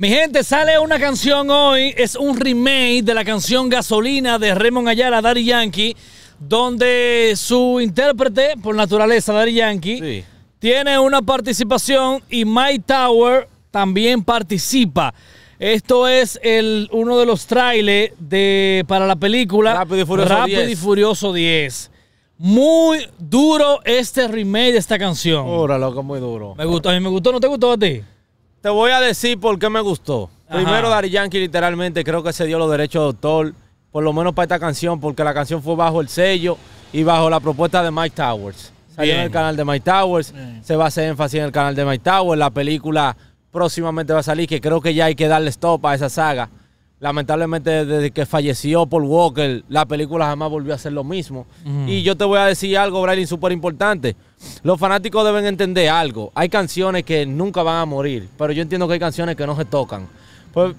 Mi gente, sale una canción hoy, es un remake de la canción Gasolina de Raymond Ayala, Daddy Yankee, donde su intérprete, por naturaleza, Daddy Yankee, tiene una participación y My Tower también participa. Esto es el, uno de los trailers de, para la película Rápido y Furioso, 10. Muy duro este remake de esta canción. Dura, loco, muy duro. Me gustó, a mí me gustó, ¿no te gustó a ti? Te voy a decir por qué me gustó. Primero, Dari Yankee literalmente creo que se dio los derechos de autor, por lo menos para esta canción, porque la canción fue bajo el sello y bajo la propuesta de Mike Towers. Salió en el canal de Mike Towers, se va a hacer énfasis en el canal de Mike Towers. La película próximamente va a salir, que creo que ya hay que darle stop a esa saga. Lamentablemente, desde que falleció Paul Walker, la película jamás volvió a ser lo mismo. Y yo te voy a decir algo, Brian, súper importante. Los fanáticos deben entender algo. Hay canciones que nunca van a morir, pero yo entiendo que hay canciones que no se tocan.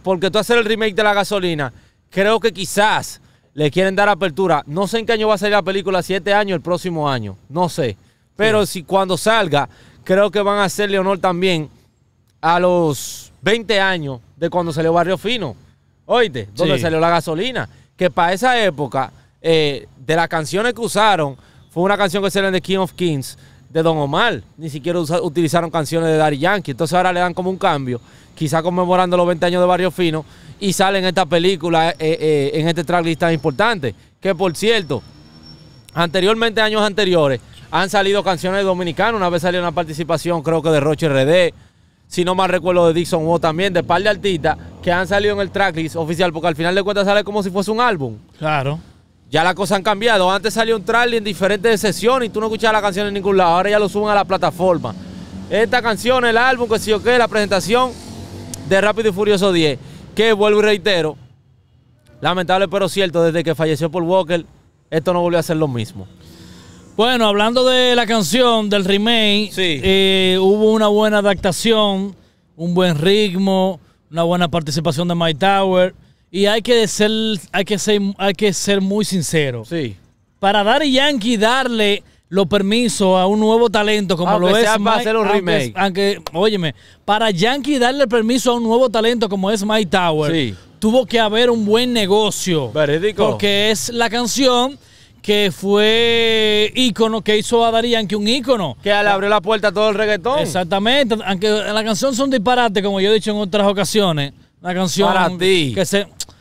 Porque tú hacer el remake de La Gasolina, creo que quizás le quieren dar apertura. No sé en qué año va a salir la película, siete años el próximo año. No sé. Pero si cuando salga, creo que van a hacerle honor también a los 20 años de cuando salió Barrio Fino Oíste, donde salió la gasolina. Que para esa época, eh, de las canciones que usaron, fue una canción que salió de King of Kings de Don Omar. Ni siquiera utilizaron canciones de Daddy Yankee. Entonces ahora le dan como un cambio, quizá conmemorando los 20 años de Barrio Fino, y salen en esta película, eh, eh, en este tracklist tan importante. Que por cierto, anteriormente, años anteriores, han salido canciones dominicanas. Una vez salió una participación, creo que de Roche RD si no mal recuerdo, de Dixon o también, de par de artistas que han salido en el tracklist oficial, porque al final de cuentas sale como si fuese un álbum. Claro. Ya las cosas han cambiado. Antes salió un tracklist en diferentes sesiones y tú no escuchabas la canción en ningún lado. Ahora ya lo suben a la plataforma. Esta canción, el álbum, que sí o qué, la presentación de Rápido y Furioso 10, que vuelvo y reitero, lamentable pero cierto, desde que falleció Paul Walker, esto no volvió a ser lo mismo. Bueno, hablando de la canción, del remake, eh, hubo una buena adaptación, un buen ritmo, una buena participación de My Tower. Y hay que ser, hay que ser, hay que ser muy sincero. Sí. Para dar Yankee darle lo permiso a un nuevo talento como lo es Aunque, óyeme, para Yankee darle el permiso a un nuevo talento como es My Tower, tuvo que haber un buen negocio. Verídico. Porque es la canción que fue ícono, que hizo a Dari Yankee un ícono. Que le abrió la puerta a todo el reggaetón. Exactamente, aunque la canción son disparates, como yo he dicho en otras ocasiones. la canción Para que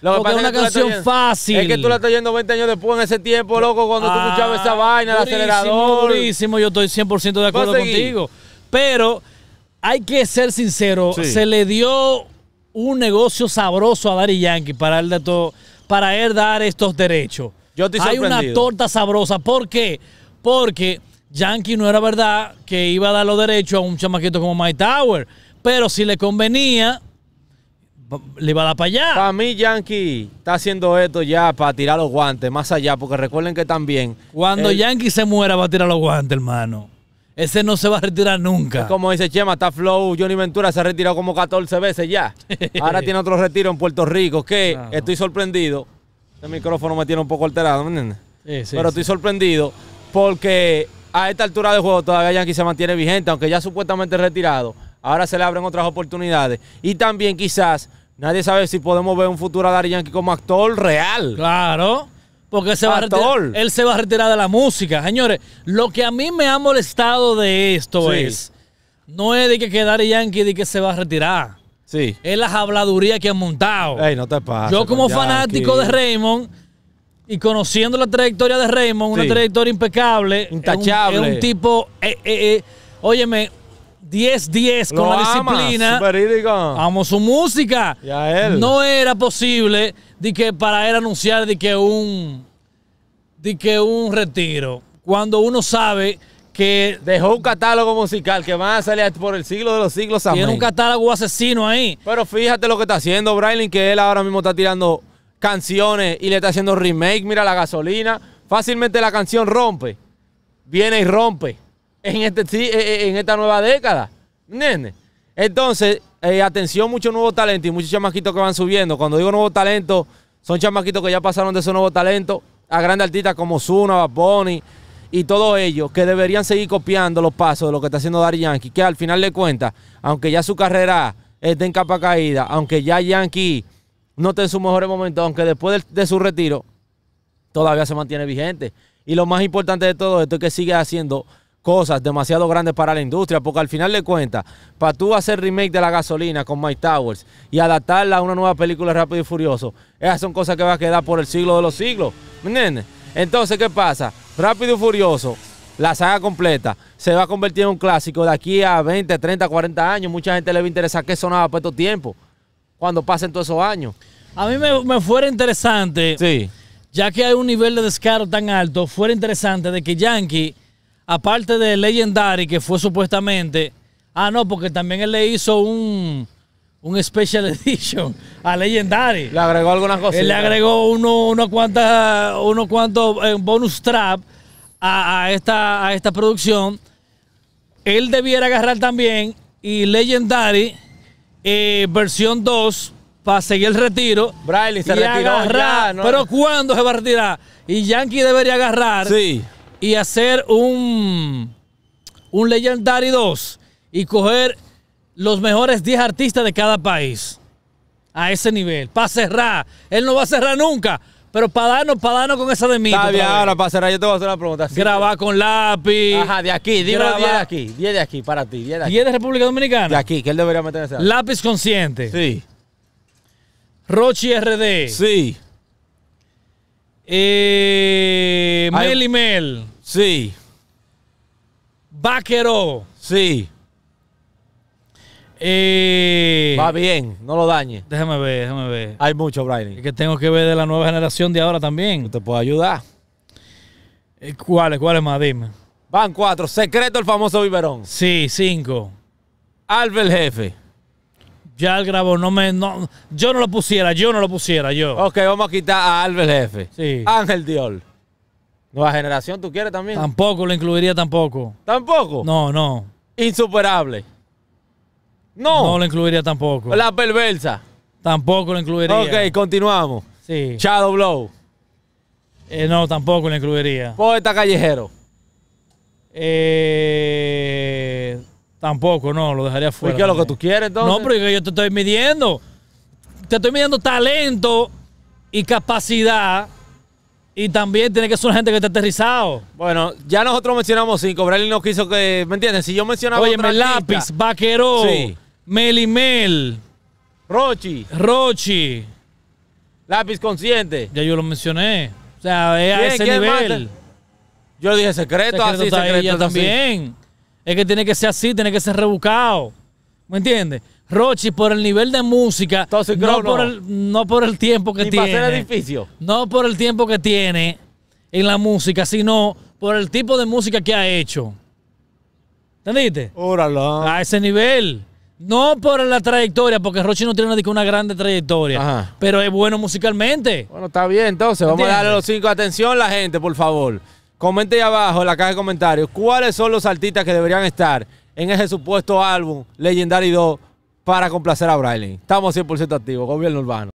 porque es una canción fácil. Es que tú la estás yendo 20 años después, en ese tiempo, loco, cuando tú ah, escuchabas esa vaina, el acelerador. yo estoy 100% de acuerdo contigo. Pero hay que ser sincero, se le dio un negocio sabroso a Dari Yankee para él, de todo para él dar estos derechos. Hay una torta sabrosa. ¿Por qué? Porque Yankee no era verdad que iba a dar los derechos a un chamaquito como Mike Tower. Pero si le convenía, le iba a dar para allá. Para mí, Yankee está haciendo esto ya para tirar los guantes, más allá, porque recuerden que también. Cuando Yankee se muera, va a tirar los guantes, hermano. Ese no se va a retirar nunca. como dice Chema, está Flow, Johnny Ventura se ha retirado como 14 veces ya. Ahora tiene otro retiro en Puerto Rico, que estoy sorprendido el este micrófono me tiene un poco alterado, ¿me entiendes? Sí, sí, Pero estoy sorprendido porque a esta altura del juego todavía Yankee se mantiene vigente, aunque ya supuestamente retirado. Ahora se le abren otras oportunidades. Y también quizás nadie sabe si podemos ver un futuro a Dari Yankee como actor real. Claro. Porque se va él se va a retirar de la música. Señores, lo que a mí me ha molestado de esto es. No es de que, Darío Yankee de que se va a retirar. Sí. Es la habladuría que han montado. no te Yo como fanático de Raymond y conociendo la trayectoria de Raymond, una trayectoria impecable. Intachable. Es un, tipo, eh, eh, eh, óyeme, 10-10 con la disciplina. Amo su música. él. No era posible de que para él anunciar de que un de que un retiro. Cuando uno sabe que dejó un catálogo musical que van a salir por el siglo de los siglos. Tiene un catálogo asesino ahí. Pero fíjate lo que está haciendo Braylin, que él ahora mismo está tirando canciones y le está haciendo remake. Mira la gasolina. Fácilmente la canción rompe. Viene y rompe en, este, eh, eh, en esta nueva década. Nene. Entonces, eh, atención, mucho nuevo talento y muchos chamaquitos que van subiendo. Cuando digo nuevo talento son chamaquitos que ya pasaron de esos nuevo talento a grandes artistas como Zuna, Bad y todos ellos que deberían seguir copiando los pasos de lo que está haciendo Dar Yankee, que al final de cuentas, aunque ya su carrera esté en capa caída, aunque ya Yankee no esté en su mejor momento, aunque después de, su retiro, todavía se mantiene vigente. Y lo más importante de todo esto es que sigue haciendo cosas demasiado grandes para la industria, porque al final de cuentas, para tú hacer remake de la gasolina con Mike Towers y adaptarla a una nueva película Rápido y Furioso, esas son cosas que va a quedar por el siglo de los siglos. ¿Me entiendes? Entonces, ¿qué pasa? Rápido y Furioso, la saga completa, se va a convertir en un clásico de aquí a 20, 30, 40 años. Mucha gente le va a interesar qué sonaba para estos tiempos, cuando pasen todos esos años. A mí me, fuera interesante, ya que hay un nivel de descaro tan alto, fuera interesante de que Yankee, aparte de Legendary, que fue supuestamente... Ah, no, porque también él le hizo un, un special edition a Legendary. Le agregó algunas cosas. Él le agregó unos cuantos eh, bonus trap a, esta, a esta producción, él debiera agarrar también y Legendary eh, versión 2 para seguir el retiro. braille se Pero ¿cuándo se va a retirar? Y Yankee debería agarrar y hacer un, un Legendary 2 y coger los mejores 10 artistas de cada país a ese nivel, para cerrar. Él no va a cerrar nunca. Pero padano, padano con esa de mí. Está ahora para cerrar, yo te voy a hacer una pregunta. Grabar con lápiz. Ajá, de aquí, dime 10 de aquí, 10 de aquí, para ti, 10 de de República Dominicana. De aquí, que él debería meterse. ese Lápiz consciente. Sí. Rochi RD. Sí. Eh, Mel y Mel. Sí. Vaquero. Sí y eh, Va bien, no lo dañe. Déjame ver, déjame ver. Hay mucho, Brian. Es que tengo que ver de la nueva generación de ahora también. te puedo ayudar. Eh, ¿Cuáles? ¿Cuáles más? Dime. Van cuatro. Secreto el famoso biberón. Sí, cinco. el Jefe. Ya el grabó, no me. yo no lo pusiera, yo no lo pusiera, yo. Ok, vamos a quitar a Albert Jefe. Sí. Ángel Dior. Nueva generación, ¿tú quieres también? Tampoco lo incluiría tampoco. ¿Tampoco? No, no. Insuperable. No. No lo incluiría tampoco. La perversa. Tampoco lo incluiría. Ok, continuamos. Sí. Shadow Blow. Eh, no, tampoco lo incluiría. Poeta callejero. Eh, tampoco, no, lo dejaría fuera. ¿Y qué es lo que tú quieres entonces? No, porque yo te estoy midiendo. Te estoy midiendo talento y capacidad y también tiene que ser una gente que está aterrizado. Bueno, ya nosotros mencionamos cinco. Bradley no quiso que. ¿Me entiendes? Si yo mencionaba. Oye, Lápiz, Vaquero, Melimel, Rochi. Rochi. Lápiz Consciente. Ya yo lo mencioné. O sea, es a ese nivel. Yo dije secreto, así, secreto también. Es que tiene que ser así, tiene que ser rebuscado. ¿Me entiendes? Rochi, por el nivel de música, no por, el, no por el tiempo que tiene. Para hacer edificio. No por el tiempo que tiene en la música, sino por el tipo de música que ha hecho. ¿Entendiste? A ese nivel. No por la trayectoria, porque Rochi no tiene una, una grande trayectoria, pero es bueno musicalmente. Bueno, está bien, entonces vamos a darle los cinco. Atención, la gente, por favor. Comente ahí abajo en la caja de comentarios cuáles son los artistas que deberían estar en ese supuesto álbum Legendary 2 para complacer a Braille. Estamos 100% activos, gobierno urbano.